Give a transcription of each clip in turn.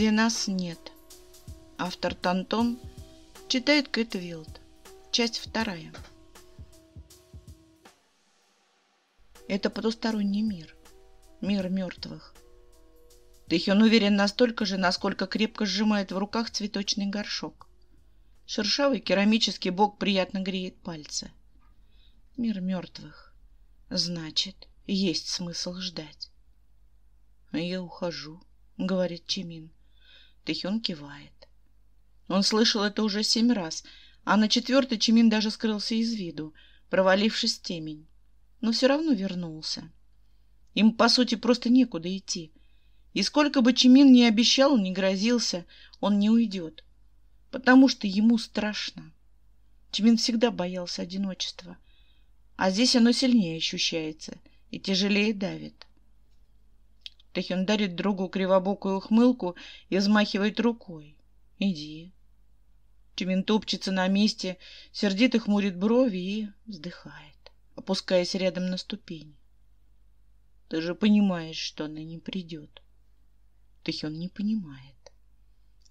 где нас нет. Автор Тантон читает Кэт Вилд. Часть вторая. Это потусторонний мир. Мир мертвых. Тэхён уверен настолько же, насколько крепко сжимает в руках цветочный горшок. Шершавый керамический бок приятно греет пальцы. Мир мертвых. Значит, есть смысл ждать. «Я ухожу», — говорит Чимин. Тэхюн кивает. Он слышал это уже семь раз, а на четвертый Чимин даже скрылся из виду, провалившись темень. Но все равно вернулся. Им, по сути, просто некуда идти. И сколько бы Чимин ни обещал, ни грозился, он не уйдет. Потому что ему страшно. Чимин всегда боялся одиночества. А здесь оно сильнее ощущается и тяжелее давит. Тахин дарит другу кривобокую ухмылку и взмахивает рукой. «Иди». Чимин топчется на месте, сердито хмурит брови и вздыхает, опускаясь рядом на ступени. «Ты же понимаешь, что она не придет». Тахен не понимает.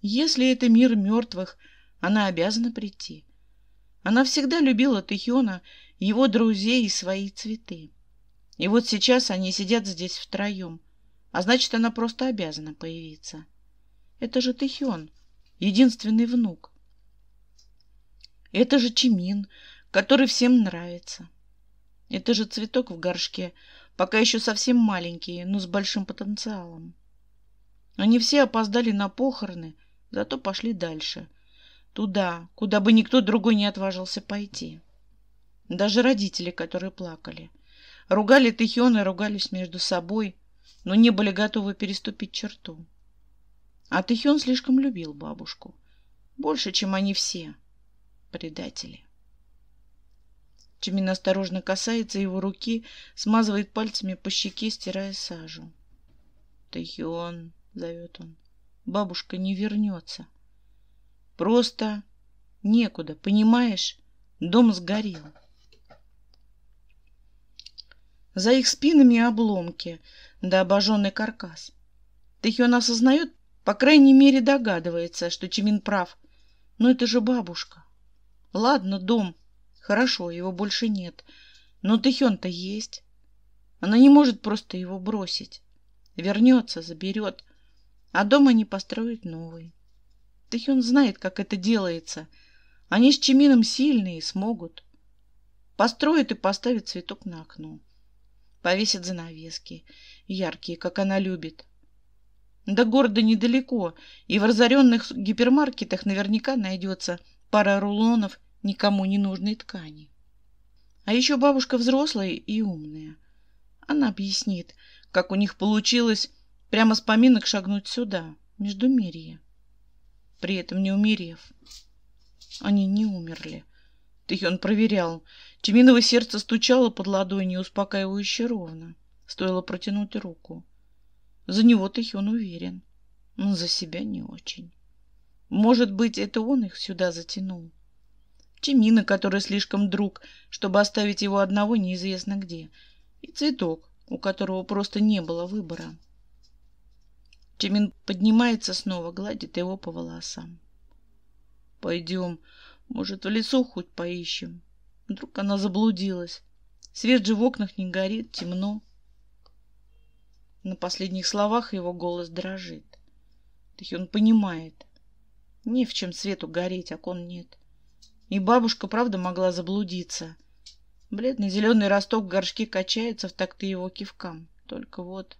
«Если это мир мертвых, она обязана прийти». Она всегда любила Тихиона, его друзей и свои цветы. И вот сейчас они сидят здесь втроем. А значит, она просто обязана появиться. Это же Тэхён, единственный внук. Это же Чимин, который всем нравится. Это же цветок в горшке, пока еще совсем маленький, но с большим потенциалом. Они все опоздали на похороны, зато пошли дальше. Туда, куда бы никто другой не отважился пойти. Даже родители, которые плакали. Ругали Тэхион и ругались между собой, но не были готовы переступить черту. А Тэхён слишком любил бабушку. Больше, чем они все. Предатели. Чимин осторожно касается его руки, смазывает пальцами по щеке, стирая сажу. «Тэхион», — зовет он, — «бабушка не вернется». «Просто некуда, понимаешь? Дом сгорел». За их спинами обломки да обожженный каркас. Тэхён осознает, по крайней мере догадывается, что Чимин прав. Но это же бабушка. Ладно, дом. Хорошо, его больше нет. Но Тэхён-то есть. Она не может просто его бросить. Вернется, заберет. А дом они построят новый. Тэхён знает, как это делается. Они с Чимином сильные и смогут. Построит и поставит цветок на окно повесит занавески, яркие, как она любит. Да города недалеко, и в разоренных гипермаркетах наверняка найдется пара рулонов никому не нужной ткани. А еще бабушка взрослая и умная. Она объяснит, как у них получилось прямо с поминок шагнуть сюда, между Междумирье, при этом не умерев. Они не умерли. Тихий он проверял, Тиминово сердце стучало под ладонью успокаивающе ровно. Стоило протянуть руку. За него-то он уверен, но за себя не очень. Может быть, это он их сюда затянул. Тимина, который слишком друг, чтобы оставить его одного неизвестно где, и цветок, у которого просто не было выбора. Тимин поднимается снова, гладит его по волосам. «Пойдем, может, в лесу хоть поищем?» Вдруг она заблудилась. Свет же в окнах не горит, темно. На последних словах его голос дрожит. Ведь он понимает. Не в чем свету гореть, окон а нет. И бабушка, правда, могла заблудиться. Бледно-зеленый росток в горшке качается в такты его кивкам. Только вот...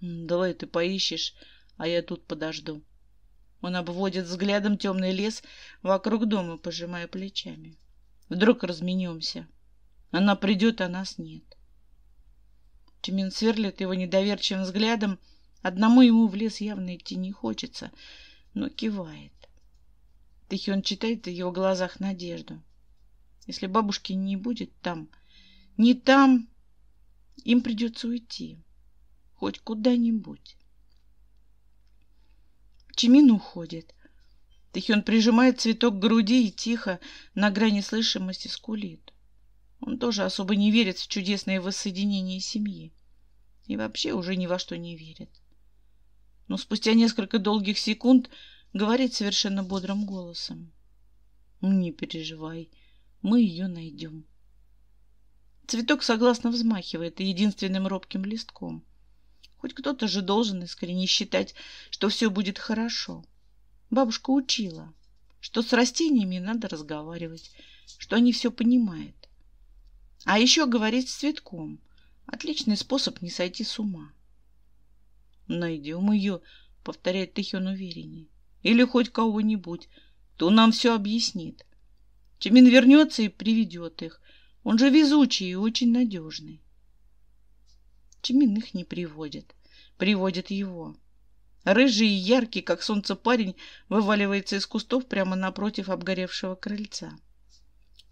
Давай ты поищешь, а я тут подожду. Он обводит взглядом темный лес вокруг дома, пожимая плечами. Вдруг разменемся. Она придет, а нас нет. Тюмин сверлит его недоверчивым взглядом. Одному ему в лес явно идти не хочется, но кивает. Тихион читает в его глазах надежду. Если бабушки не будет там, не там, им придется уйти. Хоть куда-нибудь. Чимин уходит. Тахион прижимает цветок к груди и тихо, на грани слышимости, скулит. Он тоже особо не верит в чудесное воссоединение семьи. И вообще уже ни во что не верит. Но спустя несколько долгих секунд говорит совершенно бодрым голосом. «Не переживай, мы ее найдем». Цветок согласно взмахивает единственным робким листком. Хоть кто-то же должен искренне считать, что все будет хорошо. — Бабушка учила, что с растениями надо разговаривать, что они все понимают. А еще говорить с цветком – отличный способ не сойти с ума. «Найдем ее», – повторяет Тихин увереннее, – «или хоть кого-нибудь, то нам все объяснит. Чемин вернется и приведет их. Он же везучий и очень надежный». Чемин их не приводит, приводит его. Рыжий и яркий, как солнце парень, вываливается из кустов прямо напротив обгоревшего крыльца.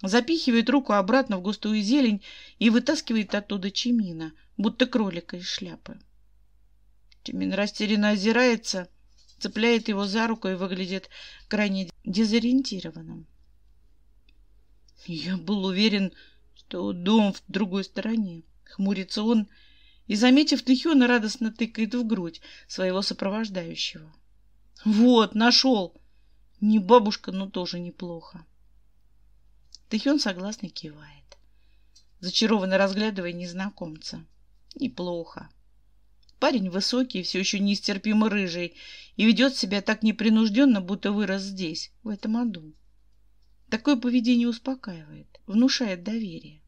Запихивает руку обратно в густую зелень и вытаскивает оттуда Чимина, будто кролика из шляпы. Чимин растерянно озирается, цепляет его за руку и выглядит крайне дезориентированным. Я был уверен, что дом в другой стороне. Хмурится он и, заметив Тихиона, радостно тыкает в грудь своего сопровождающего. «Вот, нашел!» Не бабушка, но ну, тоже неплохо. Тихион согласно кивает, зачарованно разглядывая незнакомца. «Неплохо!» Парень высокий, все еще нестерпимо рыжий, и ведет себя так непринужденно, будто вырос здесь, в этом аду. Такое поведение успокаивает, внушает доверие.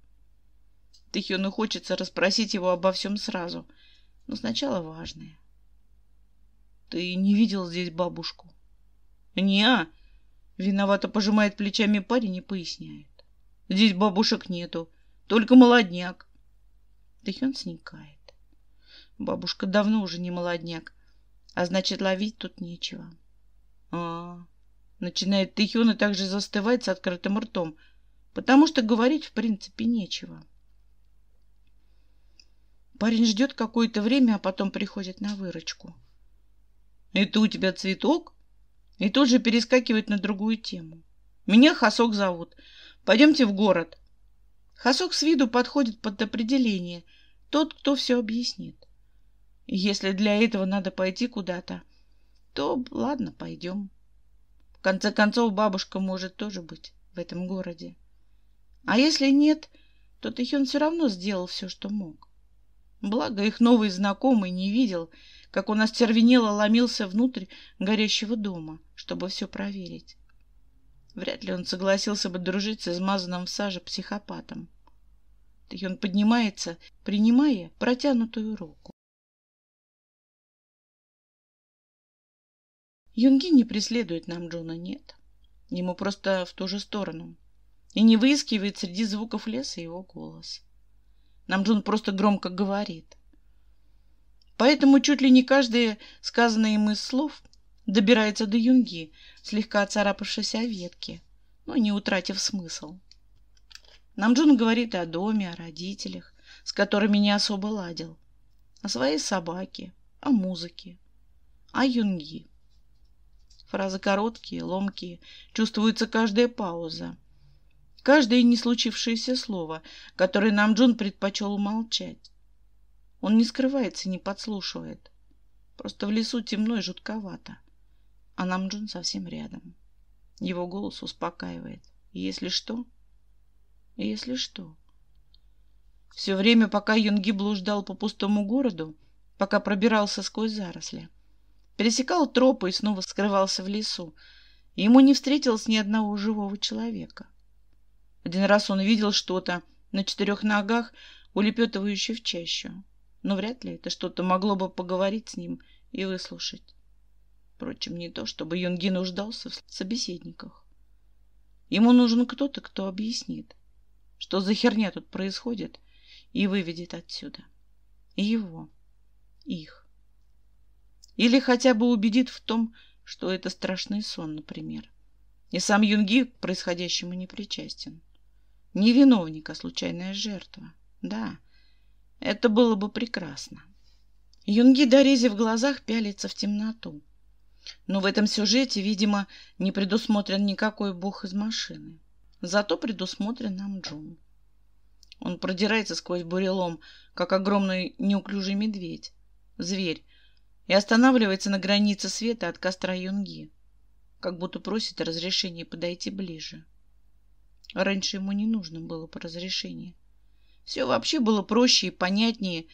Тэхёну хочется расспросить его обо всем сразу, но сначала важное. «Ты не видел здесь бабушку Неа. Виновато пожимает плечами парень и поясняет. «Здесь бабушек нету, только молодняк». Тэхён сникает. Бабушка давно уже не молодняк, а значит, ловить тут нечего. а, Начинает Тэхён и также застывает с открытым ртом, потому что говорить в принципе нечего. Парень ждет какое-то время, а потом приходит на выручку. «Это у тебя цветок?» И тут же перескакивает на другую тему. «Меня Хасок зовут. Пойдемте в город». Хасок с виду подходит под определение. Тот, кто все объяснит. Если для этого надо пойти куда-то, то ладно, пойдем. В конце концов, бабушка может тоже быть в этом городе. А если нет, то Тэхён все равно сделал все, что мог. Благо, их новый знакомый не видел, как он остервенело ломился внутрь горящего дома, чтобы все проверить. Вряд ли он согласился бы дружить с измазанным в саже психопатом. И он поднимается, принимая протянутую руку. Юнги не преследует нам Джона, нет. Ему просто в ту же сторону. И не выискивает среди звуков леса его голос. Намджун просто громко говорит. Поэтому чуть ли не каждое сказанное им из слов добирается до юнги, слегка царапавшейся ветки, но не утратив смысл. Намджун говорит о доме, о родителях, с которыми не особо ладил, о своей собаке, о музыке, о юнги. Фразы короткие, ломкие, чувствуется каждая пауза каждое не случившееся слово, которое нам Джун предпочел умолчать. Он не скрывается, не подслушивает. Просто в лесу темно и жутковато. А нам Джун совсем рядом. Его голос успокаивает. Если что... Если что... Все время, пока Юнги блуждал по пустому городу, пока пробирался сквозь заросли, пересекал тропы и снова скрывался в лесу, ему не встретилось ни одного живого человека. Один раз он видел что-то на четырех ногах, улепетывающее в чащу. Но вряд ли это что-то могло бы поговорить с ним и выслушать. Впрочем, не то, чтобы Юнги нуждался в собеседниках. Ему нужен кто-то, кто объяснит, что за херня тут происходит, и выведет отсюда. И его, их. Или хотя бы убедит в том, что это страшный сон, например. И сам Юнги к происходящему не причастен. Не виновник, а случайная жертва. Да, это было бы прекрасно. Юнги, дорезив в глазах, пялится в темноту. Но в этом сюжете, видимо, не предусмотрен никакой бог из машины. Зато предусмотрен нам Джун. Он продирается сквозь бурелом, как огромный неуклюжий медведь, зверь, и останавливается на границе света от костра Юнги, как будто просит разрешения подойти ближе. Раньше ему не нужно было по разрешению. Все вообще было проще и понятнее.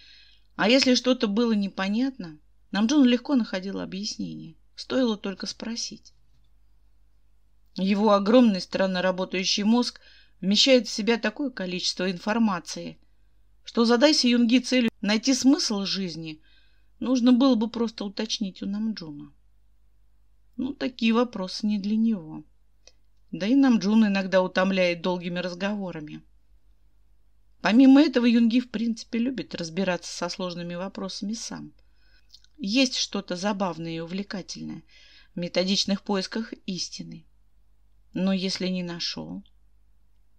А если что-то было непонятно, Намджун легко находил объяснение. Стоило только спросить. Его огромный странно работающий мозг вмещает в себя такое количество информации, что задайся Юнги целью найти смысл жизни, нужно было бы просто уточнить у Намджуна. Ну, такие вопросы не для него. Да и нам Джун иногда утомляет долгими разговорами. Помимо этого, Юнги в принципе любит разбираться со сложными вопросами сам. Есть что-то забавное и увлекательное в методичных поисках истины. Но если не нашел...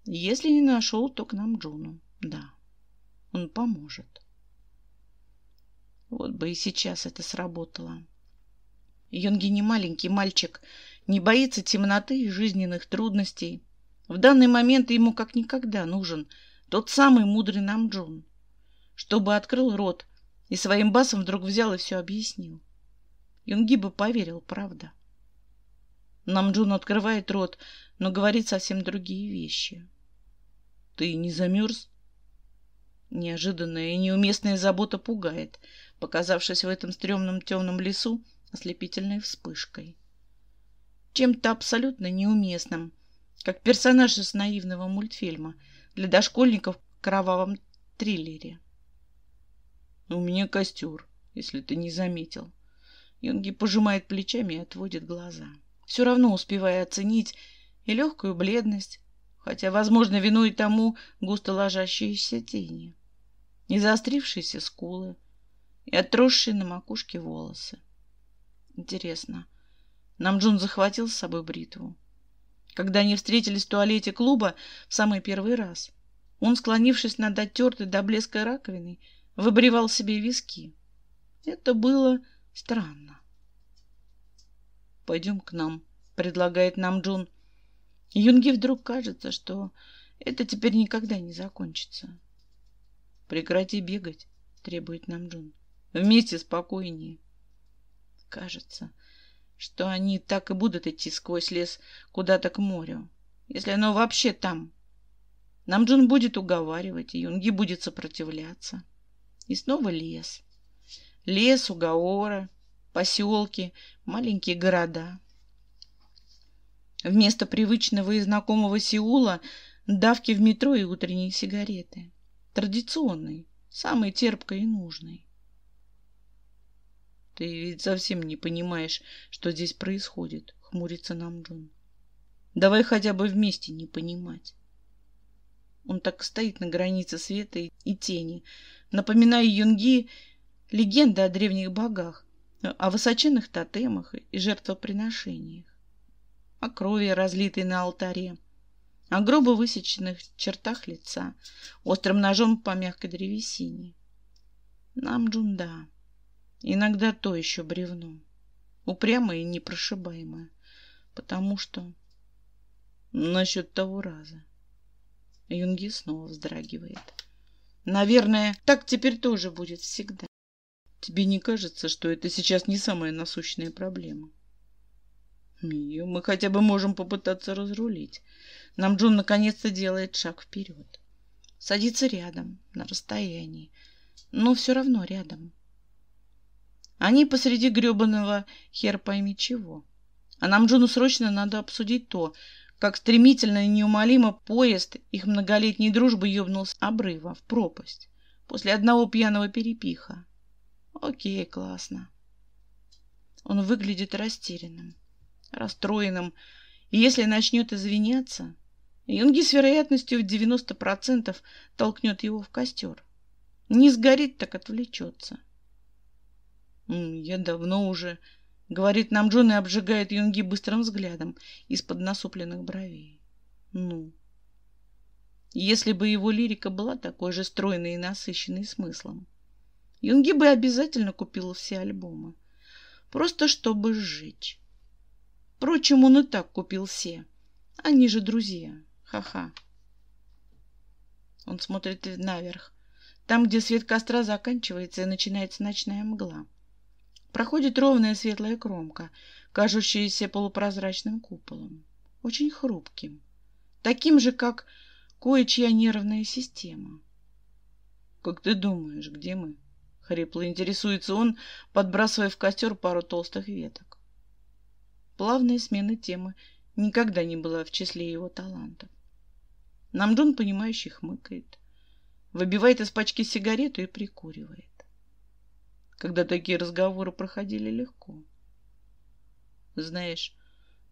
Если не нашел, то к нам Джуну. Да, он поможет. Вот бы и сейчас это сработало. Йонги не маленький мальчик, не боится темноты и жизненных трудностей. В данный момент ему как никогда нужен тот самый мудрый нам Джон, чтобы открыл рот и своим басом вдруг взял и все объяснил. Юнги бы поверил, правда. Намджун открывает рот, но говорит совсем другие вещи. «Ты не замерз?» Неожиданная и неуместная забота пугает, показавшись в этом стрёмном темном лесу ослепительной вспышкой чем-то абсолютно неуместным, как персонаж из наивного мультфильма для дошкольников в кровавом триллере. «Ну, «У меня костер, если ты не заметил». Юнги пожимает плечами и отводит глаза, все равно успевая оценить и легкую бледность, хотя, возможно, виной тому густо ложащиеся тени, и заострившиеся скулы, и отросшие на макушке волосы. Интересно, Намджун захватил с собой бритву. Когда они встретились в туалете клуба в самый первый раз, он, склонившись над оттертой до блеска раковиной, выбривал себе виски. Это было странно. «Пойдем к нам», — предлагает нам Джун. Юнги вдруг кажется, что это теперь никогда не закончится. «Прекрати бегать», — требует нам Джун. «Вместе спокойнее». Кажется, что они так и будут идти сквозь лес куда-то к морю, если оно вообще там. Намджун будет уговаривать, и Юнги будет сопротивляться. И снова лес. Лес, уговоры, поселки, маленькие города. Вместо привычного и знакомого Сеула давки в метро и утренние сигареты. традиционный, самый терпкой и нужный. Ты ведь совсем не понимаешь, что здесь происходит, хмурится нам Джон. Давай хотя бы вместе не понимать. Он так стоит на границе света и тени, напоминая юнги легенды о древних богах, о высоченных тотемах и жертвоприношениях, о крови, разлитой на алтаре, о грубо высеченных чертах лица, острым ножом по мягкой древесине. Нам джунда. Иногда то еще бревно. Упрямое и непрошибаемое. Потому что... Насчет того раза. Юнги снова вздрагивает. Наверное, так теперь тоже будет всегда. Тебе не кажется, что это сейчас не самая насущная проблема? Ее мы хотя бы можем попытаться разрулить. Нам Джон наконец-то делает шаг вперед. Садится рядом, на расстоянии, но все равно рядом. Они посреди гребаного хер пойми чего. А нам, Джону, срочно надо обсудить то, как стремительно и неумолимо поезд их многолетней дружбы ёбнул с обрыва в пропасть после одного пьяного перепиха. Окей, классно. Он выглядит растерянным, расстроенным, и если начнет извиняться, Юнги с вероятностью в 90% толкнет его в костер. Не сгорит, так отвлечется. — «Я давно уже...» — говорит нам Джон и обжигает Юнги быстрым взглядом из-под насупленных бровей. «Ну...» Если бы его лирика была такой же стройной и насыщенной смыслом, Юнги бы обязательно купила все альбомы. Просто чтобы сжечь. Впрочем, он и так купил все. Они же друзья. Ха-ха. Он смотрит наверх, там, где свет костра заканчивается и начинается ночная мгла проходит ровная светлая кромка, кажущаяся полупрозрачным куполом, очень хрупким, таким же, как кое-чья нервная система. «Как ты думаешь, где мы?» — хрипло интересуется он, подбрасывая в костер пару толстых веток. Плавная смена темы никогда не была в числе его талантов. Намджун, понимающий, хмыкает, выбивает из пачки сигарету и прикуривает когда такие разговоры проходили легко. Знаешь,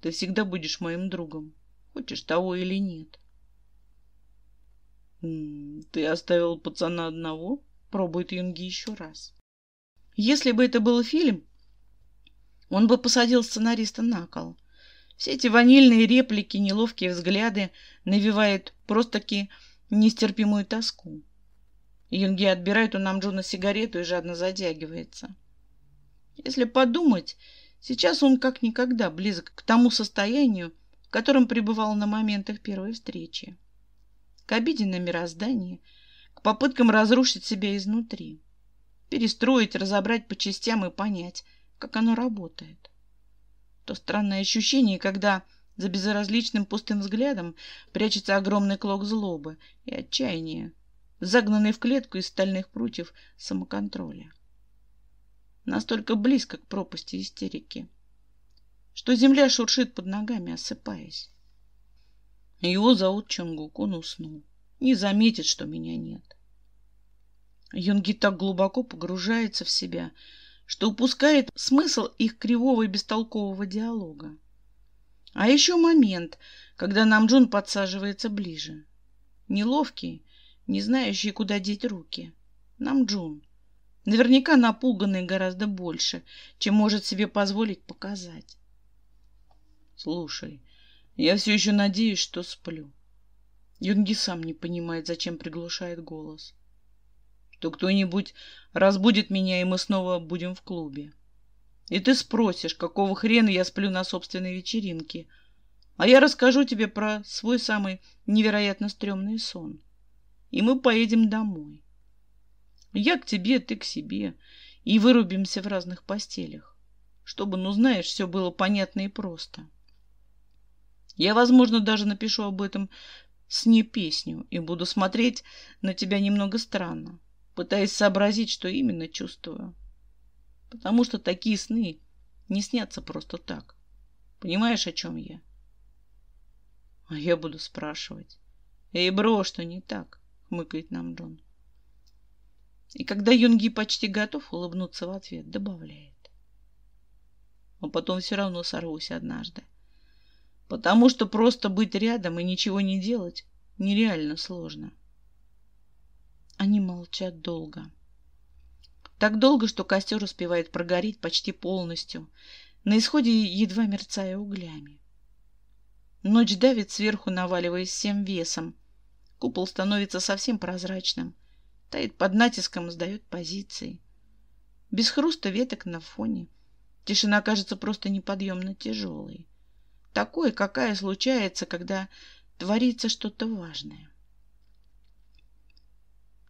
ты всегда будешь моим другом, хочешь того или нет. Ты оставил пацана одного? Пробует Юнги еще раз. Если бы это был фильм, он бы посадил сценариста на кол. Все эти ванильные реплики, неловкие взгляды навевают просто-таки нестерпимую тоску. Юнги отбирает у Намджуна сигарету и жадно затягивается. Если подумать, сейчас он как никогда близок к тому состоянию, в котором пребывал на момент их первой встречи. К обиде на мироздание, к попыткам разрушить себя изнутри, перестроить, разобрать по частям и понять, как оно работает. То странное ощущение, когда за безразличным пустым взглядом прячется огромный клок злобы и отчаяния, загнанный в клетку из стальных прутьев самоконтроля. Настолько близко к пропасти истерики, что земля шуршит под ногами, осыпаясь. Его зовут Чонгук, он уснул. Не заметит, что меня нет. Юнги так глубоко погружается в себя, что упускает смысл их кривого и бестолкового диалога. А еще момент, когда Намджун подсаживается ближе. Неловкий, не знающий, куда деть руки. Намджун. Наверняка напуганный гораздо больше, чем может себе позволить показать. Слушай, я все еще надеюсь, что сплю. Юнги сам не понимает, зачем приглушает голос. Что кто-нибудь разбудит меня, и мы снова будем в клубе. И ты спросишь, какого хрена я сплю на собственной вечеринке. А я расскажу тебе про свой самый невероятно стрёмный сон и мы поедем домой. Я к тебе, ты к себе, и вырубимся в разных постелях, чтобы, ну знаешь, все было понятно и просто. Я, возможно, даже напишу об этом сне песню и буду смотреть на тебя немного странно, пытаясь сообразить, что именно чувствую. Потому что такие сны не снятся просто так. Понимаешь, о чем я? А я буду спрашивать. Эй, бро, что не так? хмыкает нам Джон. И когда Юнги почти готов улыбнуться в ответ, добавляет. Но потом все равно сорвусь однажды. Потому что просто быть рядом и ничего не делать нереально сложно. Они молчат долго. Так долго, что костер успевает прогореть почти полностью, на исходе едва мерцая углями. Ночь давит сверху, наваливаясь всем весом, Купол становится совсем прозрачным, тает под натиском и сдает позиции. Без хруста веток на фоне. Тишина кажется просто неподъемно тяжелой. Такое, какая случается, когда творится что-то важное.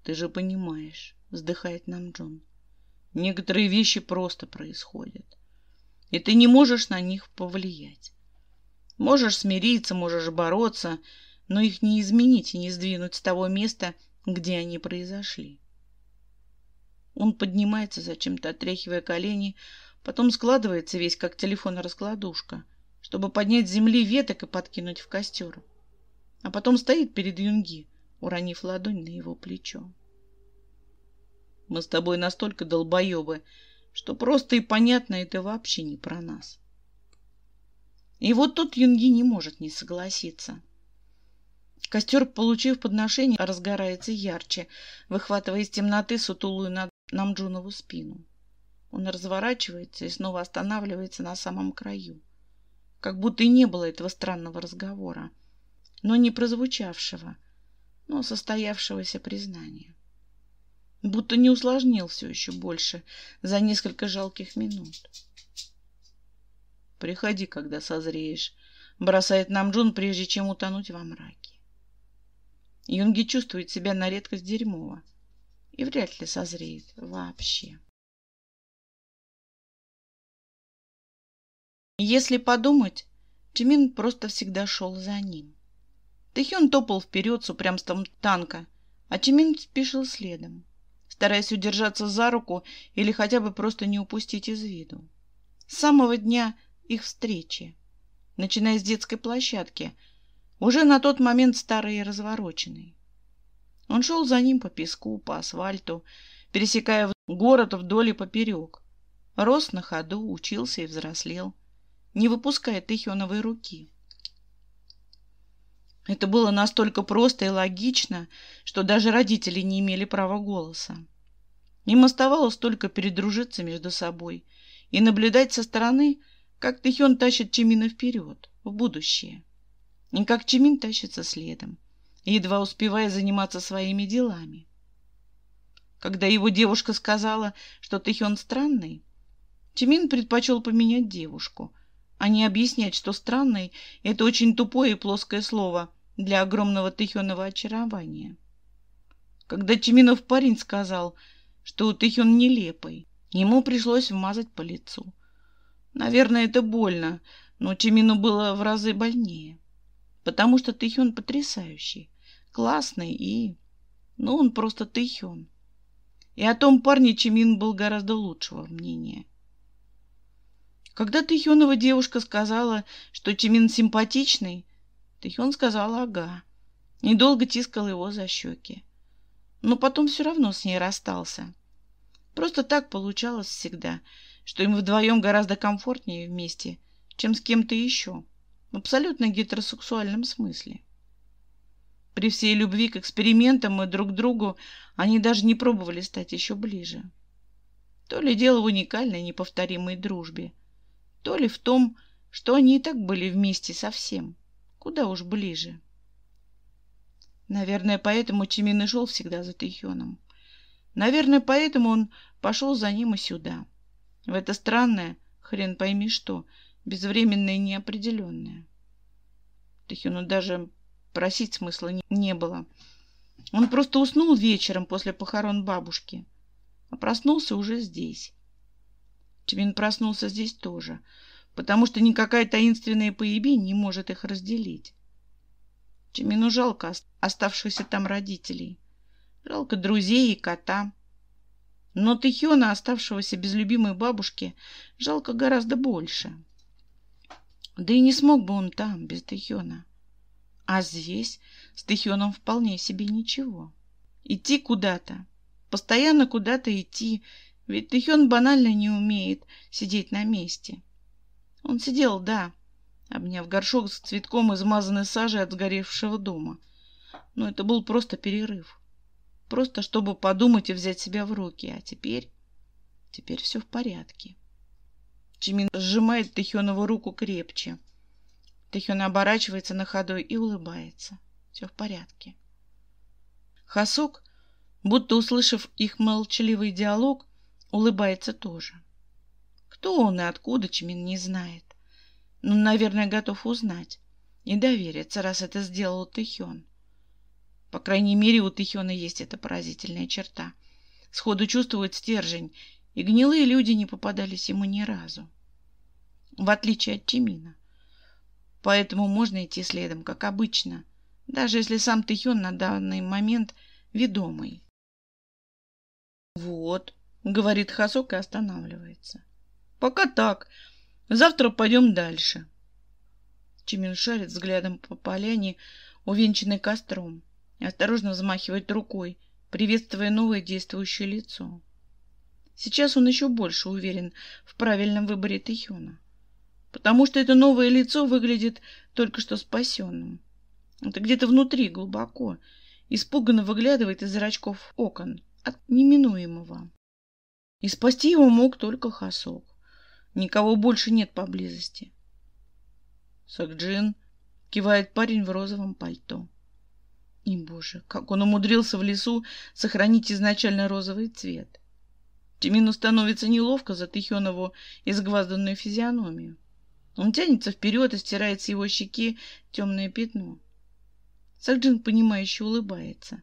«Ты же понимаешь», — вздыхает нам Джон. «Некоторые вещи просто происходят, и ты не можешь на них повлиять. Можешь смириться, можешь бороться, — но их не изменить и не сдвинуть с того места, где они произошли. Он поднимается, зачем-то отряхивая колени, потом складывается весь, как телефон-раскладушка, чтобы поднять с земли веток и подкинуть в костер. А потом стоит перед Юнги, уронив ладонь на его плечо. Мы с тобой настолько долбоебы, что просто и понятно это вообще не про нас. И вот тут Юнги не может не согласиться. Костер, получив подношение, разгорается ярче, выхватывая из темноты сутулую на Намджунову спину. Он разворачивается и снова останавливается на самом краю. Как будто и не было этого странного разговора, но не прозвучавшего, но состоявшегося признания. Будто не усложнил все еще больше за несколько жалких минут. «Приходи, когда созреешь», — бросает Намджун, прежде чем утонуть во мраке. Юнги чувствует себя на редкость дерьмово и вряд ли созреет вообще. Если подумать, Чимин просто всегда шел за ним. Тэхён топал вперед с упрямством танка, а Чимин спешил следом, стараясь удержаться за руку или хотя бы просто не упустить из виду. С самого дня их встречи, начиная с детской площадки – уже на тот момент старый и развороченный. Он шел за ним по песку, по асфальту, пересекая город вдоль и поперек. Рос на ходу, учился и взрослел, не выпуская Тихионовой руки. Это было настолько просто и логично, что даже родители не имели права голоса. Им оставалось только передружиться между собой и наблюдать со стороны, как Тихион тащит Чемина вперед, в будущее и как Чимин тащится следом, едва успевая заниматься своими делами. Когда его девушка сказала, что Тэхён странный, Чимин предпочел поменять девушку, а не объяснять, что странный — это очень тупое и плоское слово для огромного Тэхёнова очарования. Когда Чиминов парень сказал, что Тэхён нелепый, ему пришлось вмазать по лицу. Наверное, это больно, но Чимину было в разы больнее потому что Тэхён потрясающий, классный и... Ну, он просто Тэхён. И о том парне Чимин был гораздо лучшего мнения. Когда Тэхёнова девушка сказала, что Чимин симпатичный, Тэхён сказала «ага». Недолго тискал его за щеки. Но потом все равно с ней расстался. Просто так получалось всегда, что им вдвоем гораздо комфортнее вместе, чем с кем-то еще в абсолютно гетеросексуальном смысле. При всей любви к экспериментам и друг к другу они даже не пробовали стать еще ближе. То ли дело в уникальной неповторимой дружбе, то ли в том, что они и так были вместе совсем, куда уж ближе. Наверное, поэтому Чимин и шел всегда за Тихионом. Наверное, поэтому он пошел за ним и сюда. В это странное, хрен пойми что, безвременное и неопределенное. Тихину даже просить смысла не, было. Он просто уснул вечером после похорон бабушки, а проснулся уже здесь. Чвин проснулся здесь тоже, потому что никакая таинственная поебень не может их разделить. Чимину жалко оставшихся там родителей. Жалко друзей и кота. Но Тихиона, оставшегося без любимой бабушки, жалко гораздо больше. Да и не смог бы он там, без Тахиона. А здесь с Тахионом вполне себе ничего. Идти куда-то, постоянно куда-то идти, ведь Тахион банально не умеет сидеть на месте. Он сидел, да, обняв горшок с цветком, измазанный сажей от сгоревшего дома. Но это был просто перерыв. Просто чтобы подумать и взять себя в руки. А теперь... Теперь все в порядке. Чимин сжимает Тэхёнову руку крепче. Тэхёна оборачивается на ходу и улыбается. Все в порядке. Хасок, будто услышав их молчаливый диалог, улыбается тоже. Кто он и откуда, Чимин не знает. Но, ну, наверное, готов узнать и довериться, раз это сделал Тэхён. По крайней мере, у Тэхёна есть эта поразительная черта. Сходу чувствует стержень и гнилые люди не попадались ему ни разу, в отличие от Чимина. Поэтому можно идти следом, как обычно, даже если сам Тэхён на данный момент ведомый. «Вот», — говорит Хасок и останавливается. «Пока так. Завтра пойдем дальше». Чимин шарит взглядом по поляне, увенчанной костром, осторожно взмахивает рукой, приветствуя новое действующее лицо. Сейчас он еще больше уверен в правильном выборе Тэхёна, потому что это новое лицо выглядит только что спасенным. Это где-то внутри, глубоко, испуганно выглядывает из зрачков окон от неминуемого. И спасти его мог только Хасок. Никого больше нет поблизости. Сакджин кивает парень в розовом пальто. И, боже, как он умудрился в лесу сохранить изначально розовый цвет. Тимину становится неловко за Тихенову изгвазданную физиономию. Он тянется вперед и стирает с его щеки темное пятно. Сахджин, понимающе улыбается.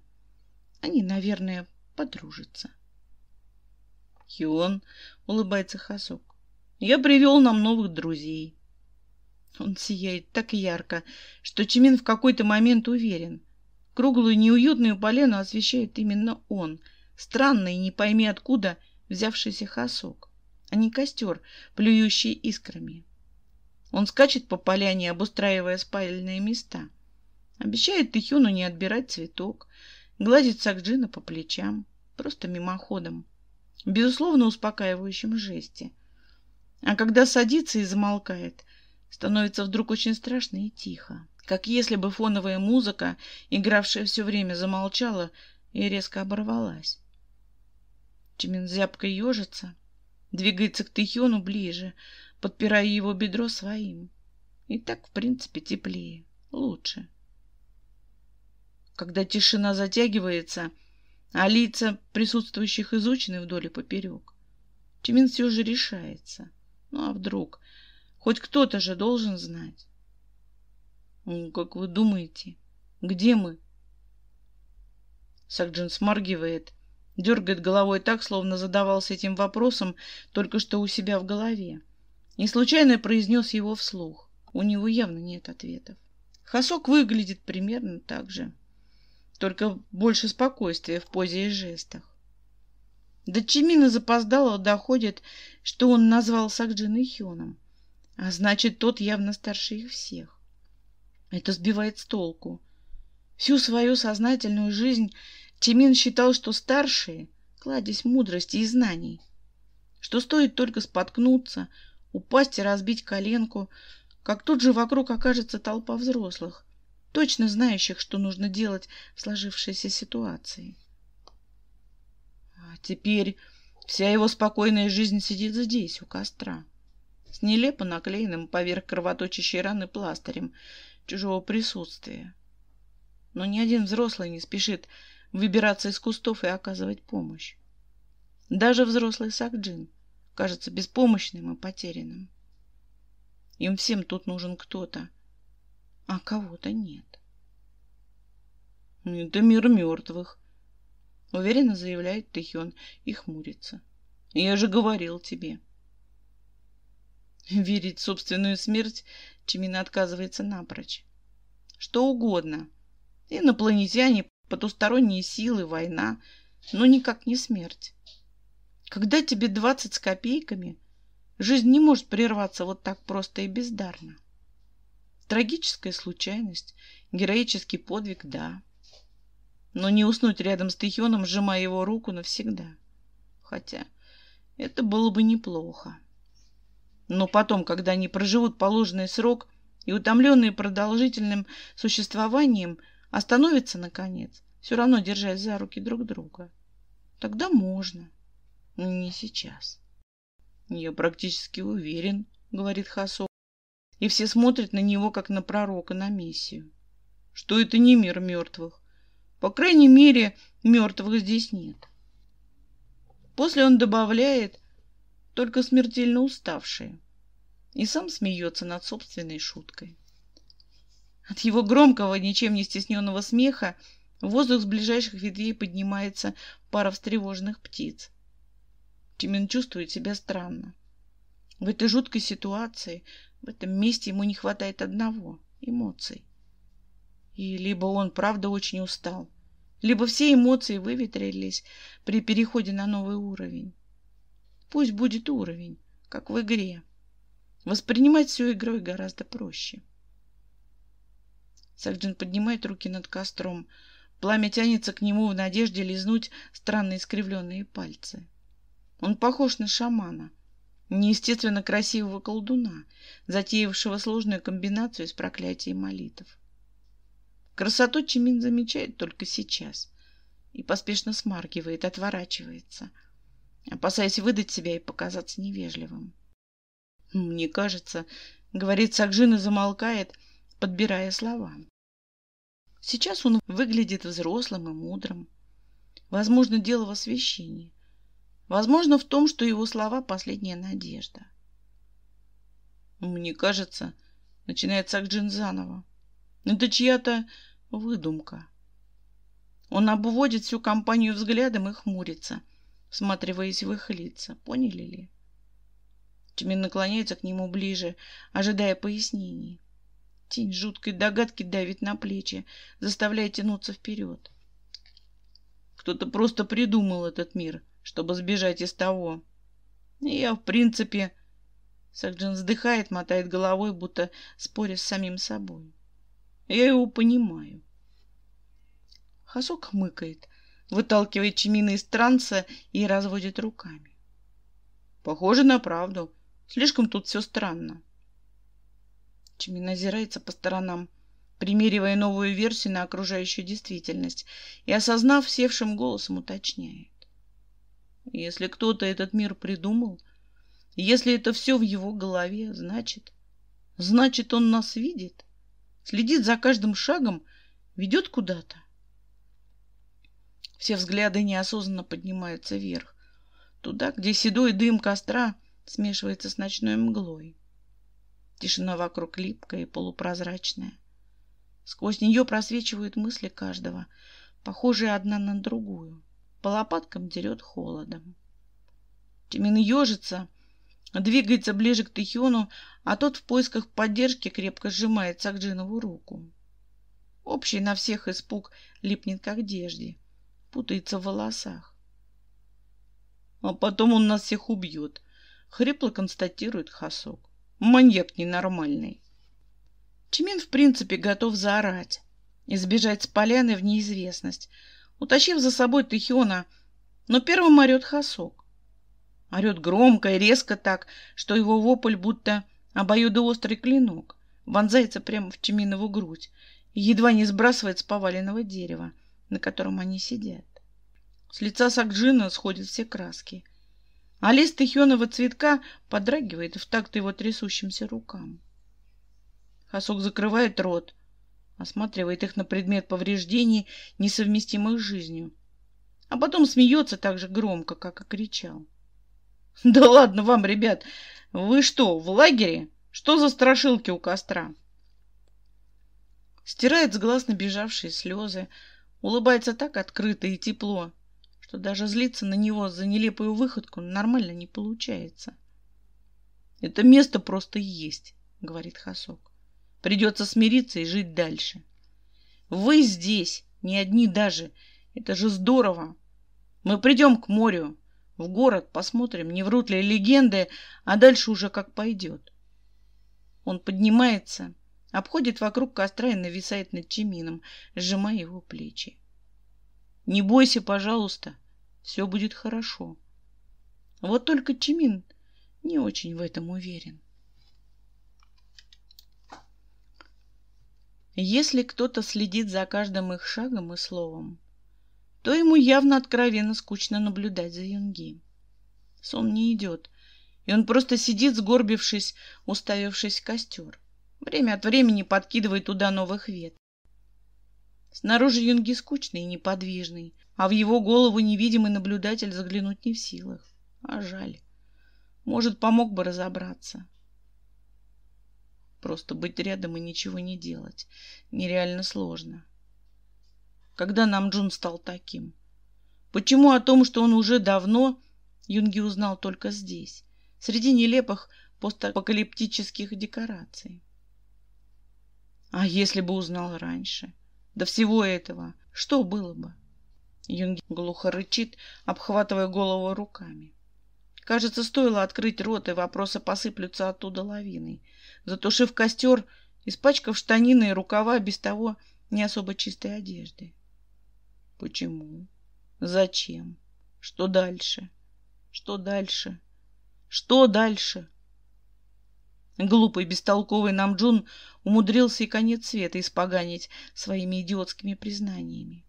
Они, наверное, подружатся. Хион улыбается Хасок. Я привел нам новых друзей. Он сияет так ярко, что Чимин в какой-то момент уверен. Круглую неуютную полену освещает именно он. Странно и не пойми откуда – взявшийся хасок, а не костер, плюющий искрами. Он скачет по поляне, обустраивая спальные места. Обещает Тихюну не отбирать цветок, гладит Сакджина по плечам, просто мимоходом, безусловно успокаивающим жесте. А когда садится и замолкает, становится вдруг очень страшно и тихо, как если бы фоновая музыка, игравшая все время, замолчала и резко оборвалась. Чимин зябко ежится, двигается к Тэхёну ближе, подпирая его бедро своим. И так, в принципе, теплее, лучше. Когда тишина затягивается, а лица присутствующих изучены вдоль и поперек, Чимин все же решается. Ну а вдруг? Хоть кто-то же должен знать. Ну, как вы думаете, где мы? Сакджин сморгивает, Дергает головой так, словно задавался этим вопросом только что у себя в голове. Не случайно произнес его вслух. У него явно нет ответов. Хасок выглядит примерно так же. Только больше спокойствия в позе и жестах. До Чимина запоздало доходит, что он назвал Сакджина Хёном. А значит, тот явно старше их всех. Это сбивает с толку. Всю свою сознательную жизнь Тимин считал, что старшие — кладезь мудрости и знаний, что стоит только споткнуться, упасть и разбить коленку, как тут же вокруг окажется толпа взрослых, точно знающих, что нужно делать в сложившейся ситуации. А теперь вся его спокойная жизнь сидит здесь, у костра, с нелепо наклеенным поверх кровоточащей раны пластырем чужого присутствия. Но ни один взрослый не спешит выбираться из кустов и оказывать помощь. Даже взрослый Сакджин кажется беспомощным и потерянным. Им всем тут нужен кто-то, а кого-то нет. «Это «Ну мир мертвых», — уверенно заявляет Тэхён и хмурится. «Я же говорил тебе». Верить в собственную смерть Чимина отказывается напрочь. Что угодно. Инопланетяне, потусторонние силы, война, но никак не смерть. Когда тебе двадцать с копейками, жизнь не может прерваться вот так просто и бездарно. Трагическая случайность, героический подвиг, да. Но не уснуть рядом с Тихионом, сжимая его руку навсегда. Хотя это было бы неплохо. Но потом, когда они проживут положенный срок и утомленные продолжительным существованием – Остановятся, наконец, все равно держась за руки друг друга. Тогда можно, но не сейчас. Я практически уверен, говорит Хасо. И все смотрят на него, как на пророка, на миссию. Что это не мир мертвых. По крайней мере, мертвых здесь нет. После он добавляет только смертельно уставшие. И сам смеется над собственной шуткой. От его громкого, ничем не стесненного смеха в воздух с ближайших ветвей поднимается пара встревоженных птиц. Тимин чувствует себя странно. В этой жуткой ситуации, в этом месте ему не хватает одного — эмоций. И либо он правда очень устал, либо все эмоции выветрились при переходе на новый уровень. Пусть будет уровень, как в игре. Воспринимать всю игрой гораздо проще. Сальджин поднимает руки над костром. Пламя тянется к нему в надежде лизнуть странные искривленные пальцы. Он похож на шамана, неестественно красивого колдуна, затеявшего сложную комбинацию из проклятий и молитв. Красоту Чимин замечает только сейчас и поспешно смаргивает, отворачивается, опасаясь выдать себя и показаться невежливым. «Мне кажется», — говорит Сакжин и замолкает, — подбирая слова. Сейчас он выглядит взрослым и мудрым. Возможно, дело в освещении. Возможно, в том, что его слова – последняя надежда. «Мне кажется, – начинает Сакджин заново, ну, – это чья-то выдумка». Он обводит всю компанию взглядом и хмурится, всматриваясь в их лица. Поняли ли? Тюмин наклоняется к нему ближе, ожидая пояснений. Тень жуткой догадки давит на плечи, заставляя тянуться вперед. Кто-то просто придумал этот мир, чтобы сбежать из того. И я, в принципе... Сакджин вздыхает, мотает головой, будто споря с самим собой. Я его понимаю. Хасок хмыкает, выталкивает Чимина из транса и разводит руками. Похоже на правду. Слишком тут все странно. Чимин озирается по сторонам, примеривая новую версию на окружающую действительность и, осознав, севшим голосом уточняет. Если кто-то этот мир придумал, если это все в его голове, значит... Значит, он нас видит, следит за каждым шагом, ведет куда-то. Все взгляды неосознанно поднимаются вверх, туда, где седой дым костра смешивается с ночной мглой. Тишина вокруг липкая и полупрозрачная. Сквозь нее просвечивают мысли каждого, похожие одна на другую. По лопаткам дерет холодом. Тимин ежится, двигается ближе к Тихиону, а тот в поисках поддержки крепко сжимает Сакджинову руку. Общий на всех испуг липнет к одежде, путается в волосах. А потом он нас всех убьет, хрипло констатирует Хасок. Маньяк ненормальный. Чемин, в принципе, готов заорать и сбежать с поляны в неизвестность, утащив за собой Тихиона, но первым орет Хасок. Орет громко и резко так, что его вопль будто обоюдоострый клинок вонзается прямо в Чеминову грудь и едва не сбрасывает с поваленного дерева, на котором они сидят. С лица Сакджина сходят все краски а лист ихеного цветка подрагивает в такт его трясущимся рукам. Хасок закрывает рот, осматривает их на предмет повреждений, несовместимых с жизнью, а потом смеется так же громко, как и кричал. «Да ладно вам, ребят! Вы что, в лагере? Что за страшилки у костра?» Стирает с глаз набежавшие слезы, улыбается так открыто и тепло, что даже злиться на него за нелепую выходку нормально не получается. «Это место просто есть», — говорит Хасок. «Придется смириться и жить дальше». «Вы здесь, не одни даже. Это же здорово. Мы придем к морю, в город, посмотрим, не врут ли легенды, а дальше уже как пойдет». Он поднимается, обходит вокруг костра и нависает над Чемином, сжимая его плечи. Не бойся, пожалуйста, все будет хорошо. Вот только Чимин не очень в этом уверен. Если кто-то следит за каждым их шагом и словом, то ему явно откровенно скучно наблюдать за Юнги. Сон не идет, и он просто сидит, сгорбившись, уставившись в костер. Время от времени подкидывает туда новых веток. Снаружи Юнги скучный и неподвижный, а в его голову невидимый наблюдатель заглянуть не в силах. А жаль. Может, помог бы разобраться. Просто быть рядом и ничего не делать нереально сложно. Когда нам Джун стал таким? Почему о том, что он уже давно, Юнги узнал только здесь, среди нелепых постапокалиптических декораций? А если бы узнал раньше? — до всего этого, что было бы? Юнги глухо рычит, обхватывая голову руками. Кажется, стоило открыть рот, и вопросы посыплются оттуда лавиной. Затушив костер, испачкав штанины и рукава без того не особо чистой одежды. Почему? Зачем? Что дальше? Что дальше? Что дальше? Глупый, бестолковый нам Джун умудрился и конец света испоганить своими идиотскими признаниями.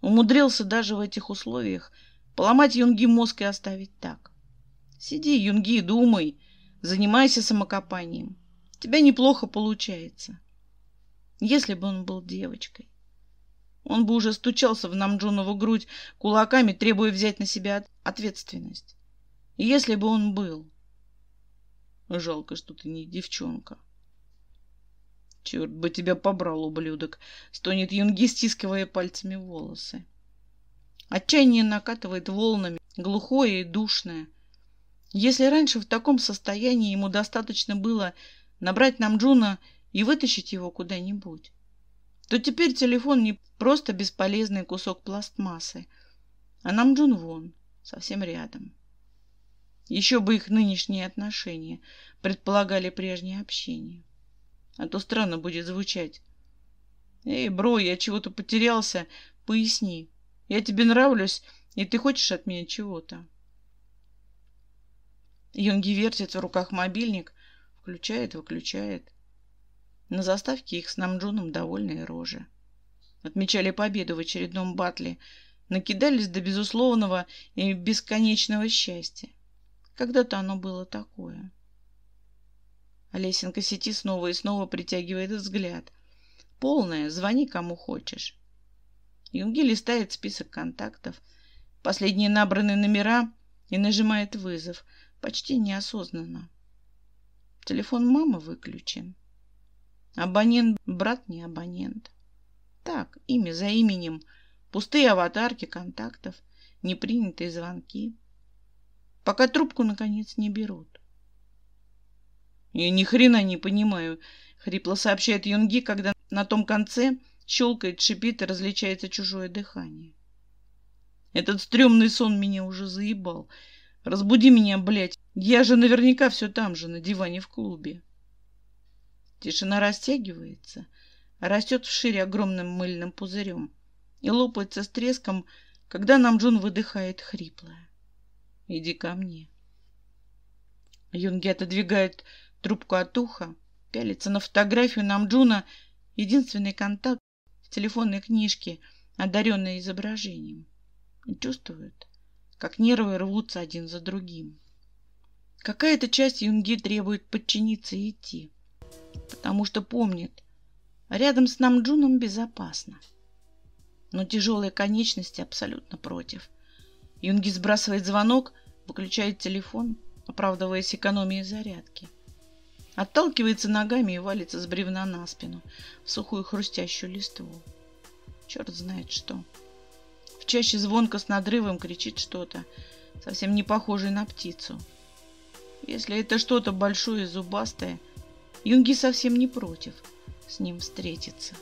Умудрился даже в этих условиях поломать Юнги мозг и оставить так. Сиди, Юнги, думай, занимайся самокопанием. Тебя неплохо получается. Если бы он был девочкой, он бы уже стучался в Намджунову грудь кулаками, требуя взять на себя ответственность. Если бы он был Жалко, что ты не девчонка. Черт бы тебя побрал, ублюдок. Стонет Юнги, стискивая пальцами волосы. Отчаяние накатывает волнами, глухое и душное. Если раньше в таком состоянии ему достаточно было набрать нам Джуна и вытащить его куда-нибудь, то теперь телефон не просто бесполезный кусок пластмассы, а нам Джун вон, совсем рядом. Еще бы их нынешние отношения предполагали прежнее общение. А то странно будет звучать. «Эй, бро, я чего-то потерялся. Поясни. Я тебе нравлюсь, и ты хочешь от меня чего-то?» Юнги вертит в руках мобильник, включает, выключает. На заставке их с Намджуном довольные рожи. Отмечали победу в очередном батле, накидались до безусловного и бесконечного счастья. Когда-то оно было такое. Лесенка сети снова и снова притягивает взгляд. Полная, звони кому хочешь. Юнги листает список контактов, последние набранные номера и нажимает вызов, почти неосознанно. Телефон мамы выключен. Абонент брат не абонент. Так, имя за именем, пустые аватарки контактов, непринятые звонки пока трубку наконец не берут. Я ни хрена не понимаю, хрипло сообщает Юнги, когда на том конце щелкает, шипит и различается чужое дыхание. Этот стрёмный сон меня уже заебал. Разбуди меня, блядь. Я же наверняка все там же, на диване в клубе. Тишина растягивается, растет вшире огромным мыльным пузырем и лопается с треском, когда нам Джун выдыхает хриплое. Иди ко мне. Юнги отодвигает трубку от уха, пялится на фотографию Намджуна, единственный контакт в телефонной книжке, одаренной изображением. И чувствует, как нервы рвутся один за другим. Какая-то часть Юнги требует подчиниться и идти, потому что помнит, рядом с Намджуном безопасно. Но тяжелые конечности абсолютно против. Юнги сбрасывает звонок, выключает телефон, оправдываясь экономией зарядки. Отталкивается ногами и валится с бревна на спину, в сухую хрустящую листву. Черт знает что. В чаще звонко с надрывом кричит что-то, совсем не похожее на птицу. Если это что-то большое и зубастое, Юнги совсем не против с ним встретиться.